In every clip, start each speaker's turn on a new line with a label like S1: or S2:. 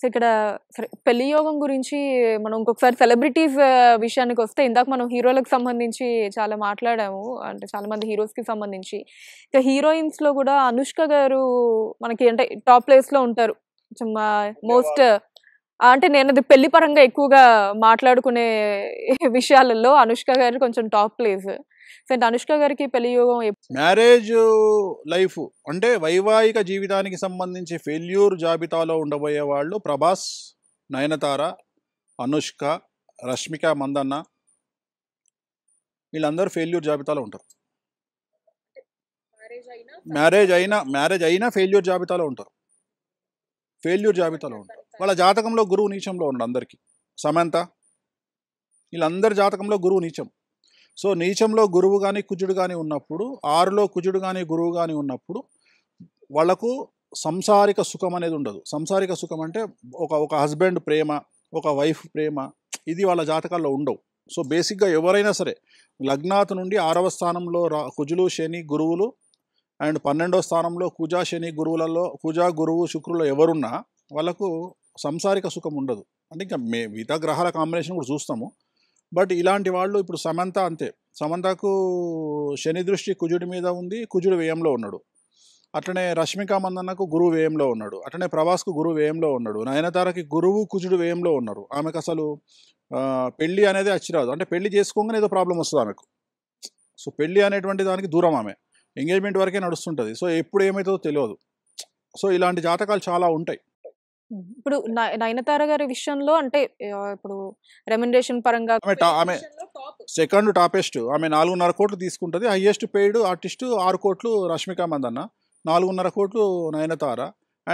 S1: so ఇక్కడ సరే పెళ్లి యోగం గురించి మనం ఇంకొకసారి సెలబ్రిటీస్ విషయానికి వస్తే ఇందాక మనం హీరోలకు సంబంధించి చాలా మాట్లాడాము అంటే చాలా మంది హీరోస్కి సంబంధించి ఇక హీరోయిన్స్ లో కూడా అనుష్క గారు మనకి అంటే టాప్ ప్లేస్ లో ఉంటారు మోస్ట్ అంటే నేను అది పెళ్లి పరంగా ఎక్కువగా మాట్లాడుకునే విషయాలలో అనుష్క గారు కొంచెం టాప్ ప్లేస్ ఫ్రెండ్ అనుష్క గారికి పెళ్లి యోగం
S2: మ్యారేజ్ లైఫ్ అంటే వైవాహిక జీవితానికి సంబంధించి ఫెయిల్యూర్ జాబితాలో ఉండబోయే వాళ్ళు ప్రభాస్ నయనతార అనుష్క రష్మిక మందన్న వీళ్ళందరూ ఫెయిల్యూర్ జాబితాలో ఉంటారు మ్యారేజ్ అయినా మ్యారేజ్ అయినా ఫెయిల్యూర్ జాబితాలో ఉంటారు ఫెయిల్యూర్ జాబితాలో ఉంటారు వాళ్ళ జాతకంలో గురువు నీచంలో ఉన్నాడు అందరికీ సమంత వీళ్ళందరి జాతకంలో గురువు నీచం సో నీచంలో గురువు కానీ కుజుడు కానీ ఉన్నప్పుడు ఆరులో కుజుడు కానీ గురువు కానీ ఉన్నప్పుడు వాళ్ళకు సంసారిక సుఖం అనేది ఉండదు సంసారిక సుఖం అంటే ఒక ఒక హస్బెండ్ ప్రేమ ఒక వైఫ్ ప్రేమ ఇది వాళ్ళ జాతకాల్లో ఉండవు సో బేసిక్గా ఎవరైనా సరే లగ్నాథ్ నుండి ఆరవ స్థానంలో రా కుజులు శని గురువులు అండ్ పన్నెండవ స్థానంలో కుజా శని గురువులలో కుజా గురువు శుక్రులు ఎవరున్నా వాళ్ళకు సంసారిక సుఖం ఉండదు అంటే ఇంకా మే మిగతా గ్రహాల కాంబినేషన్ కూడా చూస్తాము బట్ ఇలాంటి వాళ్ళు ఇప్పుడు సమంత అంతే సమంతకు శని దృష్టి కుజుడి మీద ఉంది కుజుడు వ్యయంలో ఉన్నాడు అట్లనే రష్మిక మందన్నకు గురువు వ్యయంలో ఉన్నాడు అట్లనే ప్రభాస్కు గురువు వ్యయంలో ఉన్నాడు నయనతారకి గురువు కుజుడు వ్యయంలో ఉన్నారు ఆమెకు అసలు పెళ్ళి అనేది అచ్చిరాదు అంటే పెళ్లి చేసుకోగానే ఏదో ప్రాబ్లం వస్తుంది ఆమెకు సో పెళ్ళి అనేటువంటి దానికి దూరం ఆమె ఎంగేజ్మెంట్ వరకే నడుస్తుంటుంది సో ఎప్పుడు ఏమవుతుందో తెలియదు సో ఇలాంటి జాతకాలు చాలా ఉంటాయి
S1: ఇప్పుడు నయనతార గారి విషయంలో అంటే ఇప్పుడు రెమెండేషన్ పరంగా ఆమె
S2: సెకండ్ టాపెస్ట్ ఆమె నాలుగున్నర కోట్లు తీసుకుంటుంది హైయెస్ట్ పెయిడ్ ఆర్టిస్ట్ ఆరు కోట్లు రష్మిక మందన్న నాలుగున్నర కోట్లు నయనతార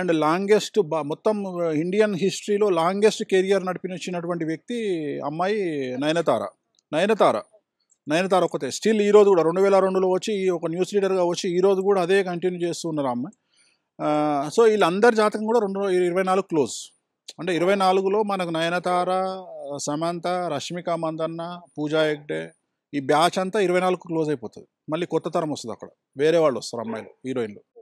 S2: అండ్ లాంగెస్ట్ మొత్తం ఇండియన్ హిస్టరీలో లాంగెస్ట్ కెరియర్ నడిపించినటువంటి వ్యక్తి అమ్మాయి నయనతార నయనతార నయనతార ఒకతే స్టిల్ ఈరోజు కూడా రెండు వేల రెండులో వచ్చి ఒక న్యూస్ లీడర్గా వచ్చి ఈరోజు కూడా అదే కంటిన్యూ చేస్తున్నారు అమ్మాయి సో వీళ్ళందరి జాతకం కూడా రెండు ఇరవై నాలుగు క్లోజ్ అంటే ఇరవై నాలుగులో మనకు నయనతార సమంత రష్మిక మందన్న పూజా హెగ్డే ఈ బ్యాచ్ అంతా ఇరవై నాలుగు క్లోజ్ అయిపోతుంది మళ్ళీ కొత్త తరం వస్తుంది అక్కడ వేరే వాళ్ళు వస్తారు అమ్మాయిలు హీరోయిన్లు